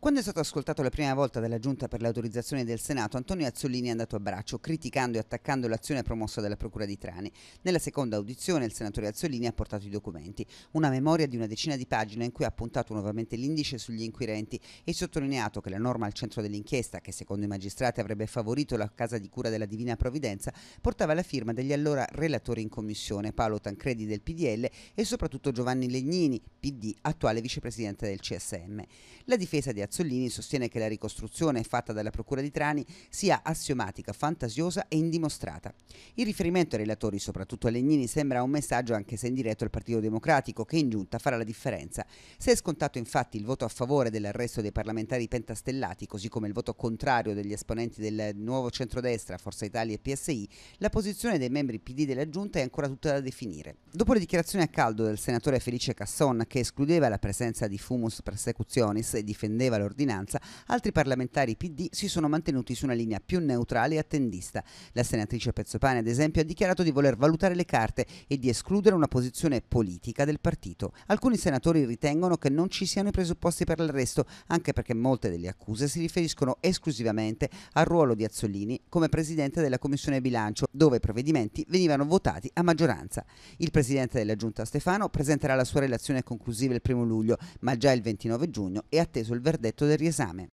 Quando è stato ascoltato la prima volta dalla Giunta per l'autorizzazione del Senato, Antonio Azzolini è andato a braccio, criticando e attaccando l'azione promossa dalla Procura di Trani. Nella seconda audizione il senatore Azzolini ha portato i documenti, una memoria di una decina di pagine in cui ha puntato nuovamente l'indice sugli inquirenti e sottolineato che la norma al centro dell'inchiesta, che secondo i magistrati avrebbe favorito la casa di cura della Divina Provvidenza, portava la firma degli allora relatori in commissione, Paolo Tancredi del PDL e soprattutto Giovanni Legnini, PD, attuale vicepresidente del CSM. La difesa di Azzolini sostiene che la ricostruzione fatta dalla Procura di Trani sia assiomatica, fantasiosa e indimostrata. Il riferimento ai relatori, soprattutto a Legnini, sembra un messaggio anche se indiretto al Partito Democratico, che in giunta farà la differenza. Se è scontato infatti il voto a favore dell'arresto dei parlamentari pentastellati, così come il voto contrario degli esponenti del nuovo centrodestra, Forza Italia e PSI, la posizione dei membri PD della giunta è ancora tutta da definire. Dopo le dichiarazioni a caldo del senatore Felice Casson, che escludeva la presenza di fumus persecutionis e difendeva l'ordinanza, altri parlamentari PD si sono mantenuti su una linea più neutrale e attendista. La senatrice Pezzopane, ad esempio, ha dichiarato di voler valutare le carte e di escludere una posizione politica del partito. Alcuni senatori ritengono che non ci siano i presupposti per l'arresto, anche perché molte delle accuse si riferiscono esclusivamente al ruolo di Azzolini come presidente della Commissione Bilancio, dove i provvedimenti venivano votati a maggioranza. Il presidente della Giunta Stefano presenterà la sua relazione conclusiva il 1 luglio, ma già il 29 giugno è atteso il verdetto verdetto del riesame.